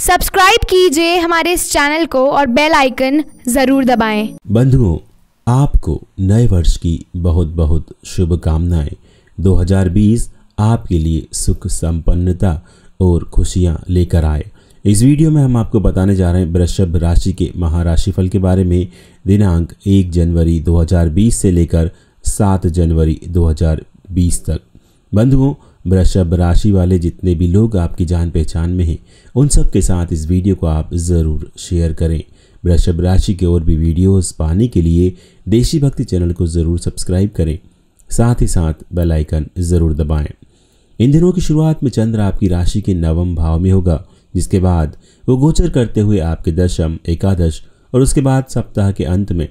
Subscribe कीजिए हमारे इस चैनल को और बेल आइकन जरूर दबाएं। बंधुओं आपको नए वर्ष की बहुत बहुत शुभकामनाएं 2020 आपके लिए सुख संपन्नता और खुशियां लेकर आए इस वीडियो में हम आपको बताने जा रहे हैं वृषभ राशि के महाराशिफल के बारे में दिनांक 1 जनवरी 2020 से लेकर 7 जनवरी 2020 तक बंधुओं वृषभ राशि वाले जितने भी लोग आपकी जान पहचान में हैं उन सब के साथ इस वीडियो को आप ज़रूर शेयर करें वृषभ राशि के और भी वीडियोस पाने के लिए देशी भक्ति चैनल को ज़रूर सब्सक्राइब करें साथ ही साथ बेल आइकन ज़रूर दबाएं इन दिनों की शुरुआत में चंद्र आपकी राशि के नवम भाव में होगा जिसके बाद वो गोचर करते हुए आपके दशम एकादश और उसके बाद सप्ताह के अंत में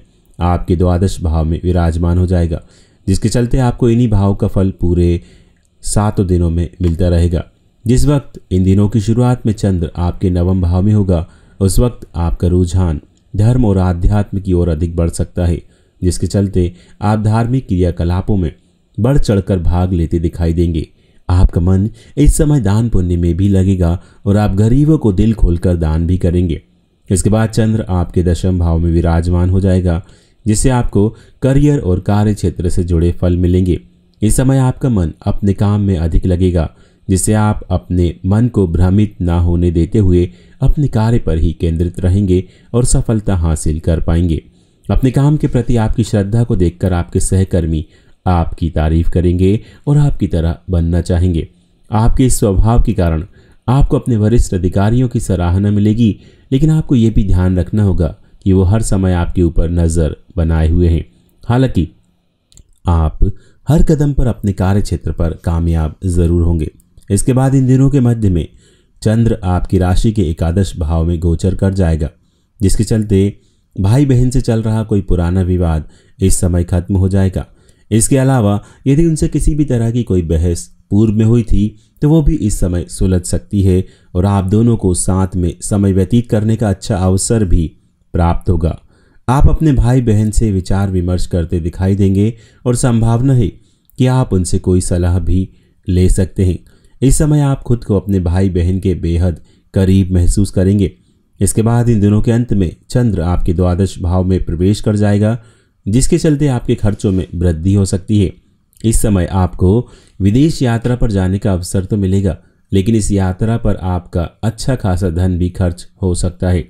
आपके द्वादश भाव में विराजमान हो जाएगा जिसके चलते आपको इन्हीं भाव का फल पूरे सातों दिनों में मिलता रहेगा जिस वक्त इन दिनों की शुरुआत में चंद्र आपके नवम भाव में होगा उस वक्त आपका रुझान धर्म और आध्यात्म की ओर अधिक बढ़ सकता है जिसके चलते आप धार्मिक क्रियाकलापों में बढ़ चढ़कर भाग लेते दिखाई देंगे आपका मन इस समय दान पुण्य में भी लगेगा और आप गरीबों को दिल खोलकर दान भी करेंगे इसके बाद चंद्र आपके दशम भाव में विराजमान हो जाएगा जिससे आपको करियर और कार्य क्षेत्र से जुड़े फल मिलेंगे इस समय आपका मन अपने काम में अधिक लगेगा जिससे आप अपने मन को भ्रमित ना होने देते हुए अपने कार्य पर ही केंद्रित रहेंगे और सफलता हासिल कर पाएंगे अपने काम के प्रति आपकी श्रद्धा को देखकर आपके सहकर्मी आपकी तारीफ करेंगे और आपकी तरह बनना चाहेंगे आपके इस स्वभाव के कारण आपको अपने वरिष्ठ अधिकारियों की सराहना मिलेगी लेकिन आपको ये भी ध्यान रखना होगा कि वो हर समय आपके ऊपर नज़र बनाए हुए हैं हालांकि आप हर कदम पर अपने कार्य क्षेत्र पर कामयाब जरूर होंगे इसके बाद इन दिनों के मध्य में चंद्र आपकी राशि के एकादश भाव में गोचर कर जाएगा जिसके चलते भाई बहन से चल रहा कोई पुराना विवाद इस समय खत्म हो जाएगा इसके अलावा यदि उनसे किसी भी तरह की कोई बहस पूर्व में हुई थी तो वो भी इस समय सुलझ सकती है और आप दोनों को साथ में समय व्यतीत करने का अच्छा अवसर भी प्राप्त होगा आप अपने भाई बहन से विचार विमर्श करते दिखाई देंगे और संभावना है कि आप उनसे कोई सलाह भी ले सकते हैं इस समय आप खुद को अपने भाई बहन के बेहद करीब महसूस करेंगे इसके बाद इन दिनों के अंत में चंद्र आपके द्वादश भाव में प्रवेश कर जाएगा जिसके चलते आपके खर्चों में वृद्धि हो सकती है इस समय आपको विदेश यात्रा पर जाने का अवसर तो मिलेगा लेकिन इस यात्रा पर आपका अच्छा खासा धन भी खर्च हो सकता है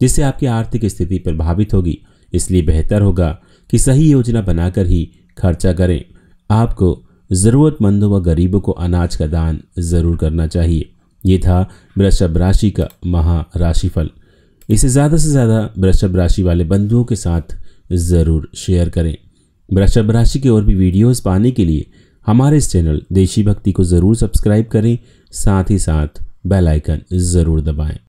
जिससे आपकी आर्थिक स्थिति प्रभावित होगी इसलिए बेहतर होगा कि सही योजना बनाकर ही खर्चा करें आपको ज़रूरतमंदों व गरीबों को अनाज का दान ज़रूर करना चाहिए ये था वृषभ राशि का महा राशिफल इसे ज़्यादा से ज़्यादा वृषभ राशि वाले बंधुओं के साथ ज़रूर शेयर करें वृषभ राशि के और भी वीडियोस पाने के लिए हमारे इस चैनल देशी भक्ति को ज़रूर सब्सक्राइब करें साथ ही साथ बेल आइकन ज़रूर दबाएं